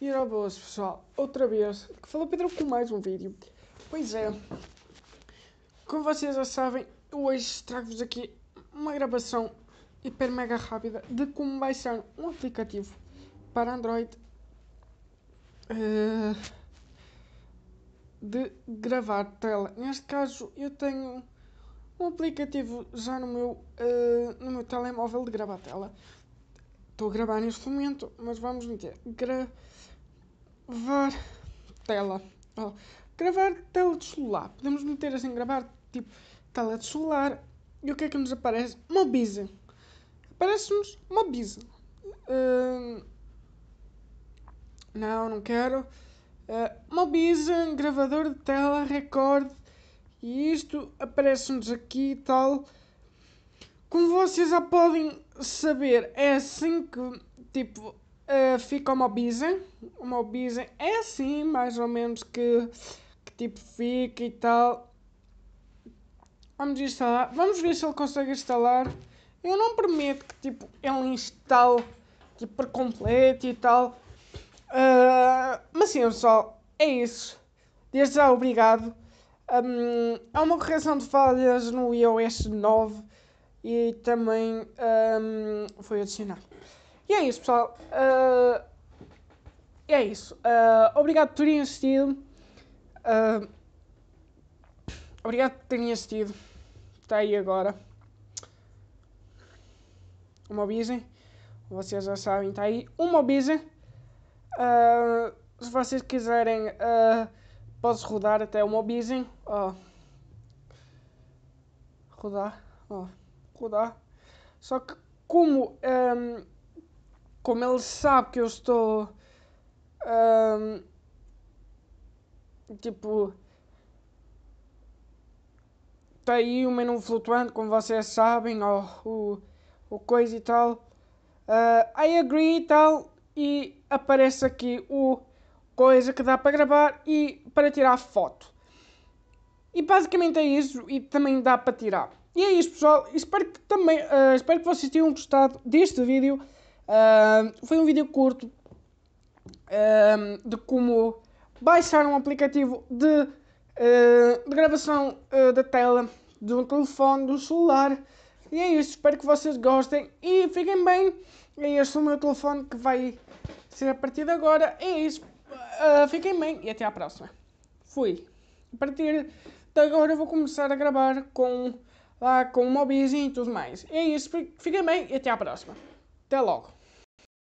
E lá pessoal, outra vez, falou Pedro com mais um vídeo. Pois é, como vocês já sabem, hoje trago-vos aqui uma gravação hiper mega rápida de como baixar um aplicativo para Android uh, de gravar tela. Neste caso eu tenho um aplicativo já no meu, uh, no meu telemóvel de gravar tela estou a gravar neste momento, mas vamos meter gravar tela. Oh, gravar tela de celular. Podemos meter assim, gravar tipo tela de celular. E o que é que nos aparece? Mobize. Aparece-nos Mobize. Uh, hum, não, não quero. Uh, eh, Mobize, gravador de tela, recorde. E isto aparece-nos aqui e tal. Como vocês já podem saber, é assim que, tipo, uh, fica uma Mobizen. Uma Mobizen é assim, mais ou menos, que, que tipo fica e tal. Vamos instalar. Vamos ver se ele consegue instalar. Eu não prometo que, tipo, ele instale, tipo, por completo e tal. Uh, mas sim, pessoal, é isso. Desde já, obrigado. Um, há uma correção de falhas no iOS 9 e também um, foi adicionado. E é isso, pessoal. Uh, é isso. Uh, obrigado por terem assistido. Uh, obrigado por terem assistido. Está aí agora. Uma obisem. Vocês já sabem, está aí. Uma obisem. se vocês quiserem, uh, posso rodar até uma obisem. Oh. Rodar. Oh curar. Só que como, um, ehm, como ele sabe que eu estou um, ehm, tipo está aí o menu flutuante, como vocês sabem, ou o, o coisa e tal. Uh, I agree e tal. E aparece aqui o coisa que dá para gravar e para tirar foto. E basicamente é isso. E também dá para tirar. E é isso, pessoal. Espero que, também, uh, espero que vocês tenham gostado deste vídeo. Uh, foi um vídeo curto uh, de como baixar um aplicativo de, de gravação da tela de um telefone, do celular. E é isso, espero que vocês gostem e fiquem bem. É este o meu telefone que vai ser a partir de agora. É isso, fiquem bem e até à próxima. Fui. A partir de agora eu vou começar a gravar com lá com o Mobizinho e tudo mais. É isso, fiquem bem e até à próxima. Até logo.